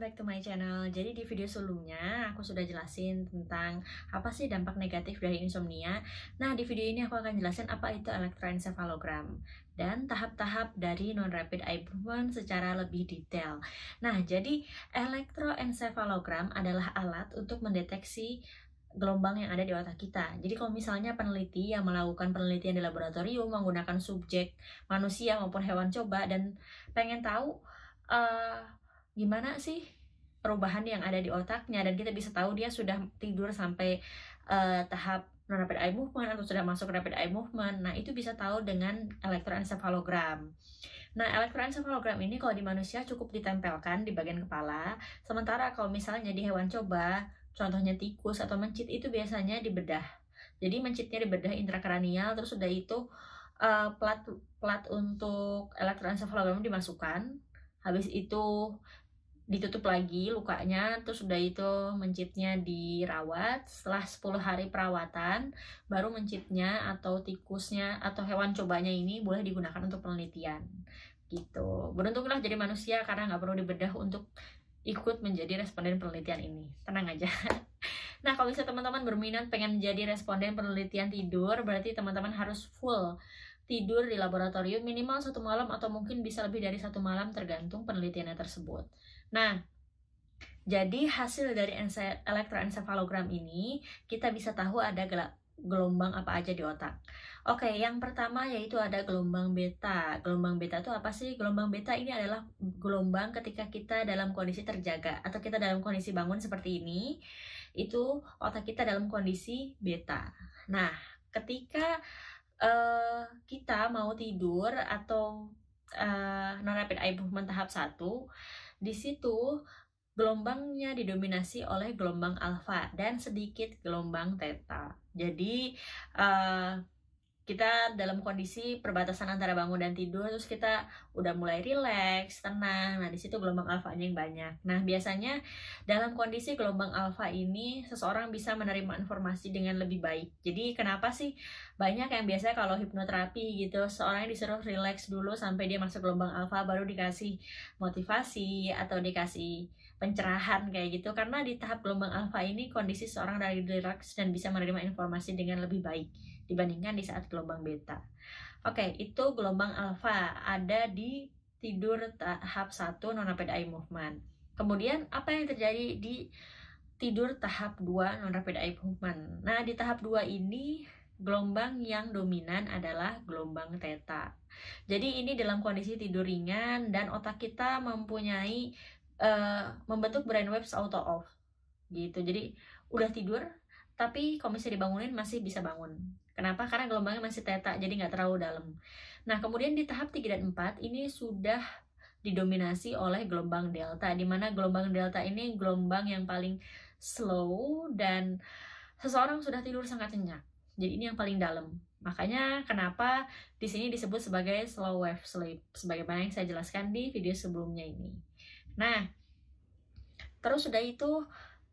welcome back to my channel. Jadi di video sebelumnya aku sudah jelasin tentang apa sih dampak negatif dari insomnia. Nah di video ini aku akan jelasin apa itu elektroencephalogram dan tahap-tahap dari non-rapid eye movement secara lebih detail. Nah jadi elektroencephalogram adalah alat untuk mendeteksi gelombang yang ada di otak kita. Jadi kalau misalnya peneliti yang melakukan penelitian di laboratorium menggunakan subjek manusia maupun hewan coba dan pengen tahu uh, gimana sih perubahan yang ada di otaknya dan kita bisa tahu dia sudah tidur sampai uh, tahap non rapid eye movement atau sudah masuk rapid eye movement. Nah, itu bisa tahu dengan elektroencephalogram Nah, elektroencephalogram ini kalau di manusia cukup ditempelkan di bagian kepala. Sementara kalau misalnya di hewan coba, contohnya tikus atau mencit itu biasanya di bedah. Jadi mencitnya di bedah intrakranial terus sudah itu uh, plat plat untuk elektroencephalogram dimasukkan habis itu ditutup lagi lukanya terus sudah itu mencitnya dirawat setelah 10 hari perawatan baru mencitnya atau tikusnya atau hewan cobanya ini boleh digunakan untuk penelitian gitu beruntunglah jadi manusia karena nggak perlu dibedah untuk ikut menjadi responden penelitian ini tenang aja Nah, kalau bisa teman-teman berminat pengen jadi responden penelitian tidur, berarti teman-teman harus full tidur di laboratorium minimal satu malam atau mungkin bisa lebih dari satu malam tergantung penelitiannya tersebut. Nah, jadi hasil dari elektroencefalogram ini kita bisa tahu ada gelombang apa aja di otak. Oke, yang pertama yaitu ada gelombang beta. Gelombang beta itu apa sih? Gelombang beta ini adalah gelombang ketika kita dalam kondisi terjaga atau kita dalam kondisi bangun seperti ini. Itu otak kita dalam kondisi beta. Nah, ketika uh, kita mau tidur atau uh, non rapid eye movement tahap 1 di situ gelombangnya didominasi oleh gelombang alfa dan sedikit gelombang theta. Jadi uh, kita dalam kondisi perbatasan antara bangun dan tidur terus kita udah mulai rileks tenang nah di situ gelombang alfanya yang banyak nah biasanya dalam kondisi gelombang alfa ini seseorang bisa menerima informasi dengan lebih baik jadi kenapa sih banyak yang biasanya kalau hipnoterapi gitu seorang yang disuruh rileks dulu sampai dia masuk gelombang alfa baru dikasih motivasi atau dikasih pencerahan kayak gitu karena di tahap gelombang alfa ini kondisi seorang dari relax dan bisa menerima informasi dengan lebih baik dibandingkan di saat gelombang beta. Oke, okay, itu gelombang alfa ada di tidur tahap 1 non-rapid eye movement. Kemudian apa yang terjadi di tidur tahap 2 non-rapid eye movement? Nah, di tahap 2 ini gelombang yang dominan adalah gelombang theta. Jadi ini dalam kondisi tidur ringan dan otak kita mempunyai uh, membentuk brainwaves auto off gitu. Jadi udah tidur tapi komisi dibangunin masih bisa bangun. Kenapa? Karena gelombangnya masih teta, jadi nggak terlalu dalam. Nah, kemudian di tahap 3 dan 4 ini sudah didominasi oleh gelombang delta, di mana gelombang delta ini gelombang yang paling slow dan seseorang sudah tidur sangat nyenyak. Jadi ini yang paling dalam. Makanya kenapa di sini disebut sebagai slow wave sleep, sebagaimana yang saya jelaskan di video sebelumnya ini. Nah, terus sudah itu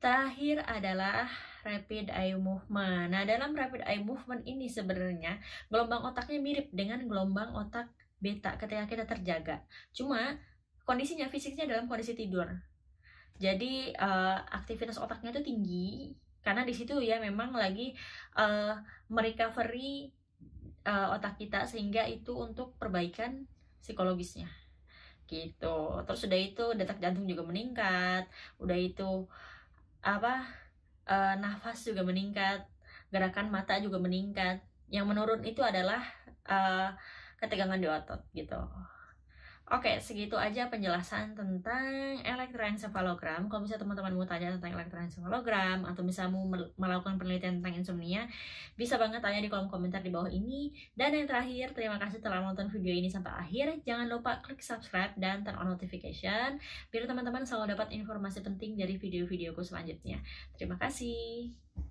terakhir adalah rapid eye movement. Nah, dalam rapid eye movement ini sebenarnya gelombang otaknya mirip dengan gelombang otak beta ketika kita terjaga. Cuma kondisinya fisiknya dalam kondisi tidur. Jadi uh, aktivitas otaknya itu tinggi karena di situ ya memang lagi uh, merecovery uh, otak kita sehingga itu untuk perbaikan psikologisnya gitu terus udah itu detak jantung juga meningkat udah itu apa uh, nafas juga meningkat, gerakan mata juga meningkat. Yang menurun itu adalah uh, ketegangan di otot gitu. Oke, segitu aja penjelasan tentang elektroencefalogram. Kalau misalnya teman-teman mau tanya tentang elektroencefalogram, atau misalnya mau melakukan penelitian tentang insomnia, bisa banget tanya di kolom komentar di bawah ini. Dan yang terakhir, terima kasih telah menonton video ini sampai akhir. Jangan lupa klik subscribe dan turn on notification biar teman-teman selalu dapat informasi penting dari video-videoku selanjutnya. Terima kasih.